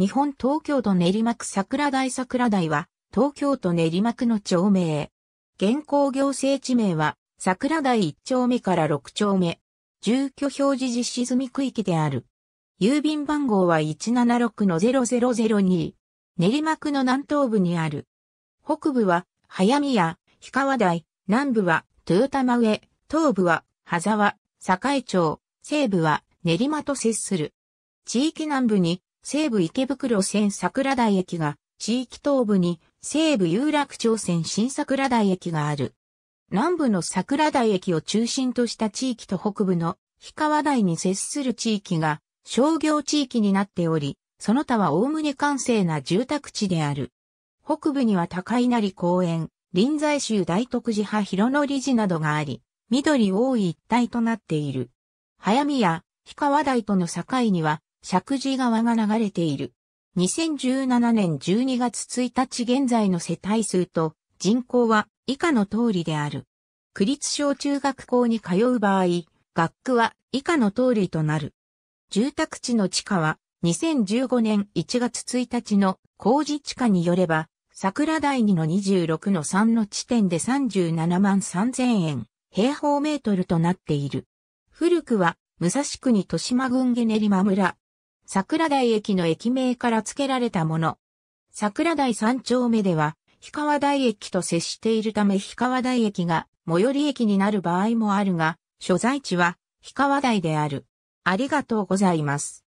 日本東京都練馬区桜台桜台は、東京都練馬区の町名。現行行政地名は、桜台1丁目から6丁目。住居表示実施済み区域である。郵便番号は176-0002。練馬区の南東部にある。北部は、早宮、氷川台、南部は、豊玉上、東部は、羽沢、栄町、西部は、練馬と接する。地域南部に、西武池袋線桜台駅が、地域東部に西武有楽町線新桜台駅がある。南部の桜台駅を中心とした地域と北部の氷川台に接する地域が商業地域になっており、その他はおおむね閑静な住宅地である。北部には高稲荷公園、臨済州大徳寺派広野理寺などがあり、緑多い一帯となっている。早見や氷川台との境には石神川が流れている。2017年12月1日現在の世帯数と人口は以下の通りである。区立小中学校に通う場合、学区は以下の通りとなる。住宅地の地価は2015年1月1日の工事地価によれば、桜第2の26の3の地点で37万3000円、平方メートルとなっている。古くは、武蔵区に豊島郡下練馬村、桜台駅の駅名から付けられたもの。桜台三丁目では、氷川台駅と接しているため氷川台駅が最寄り駅になる場合もあるが、所在地は氷川台である。ありがとうございます。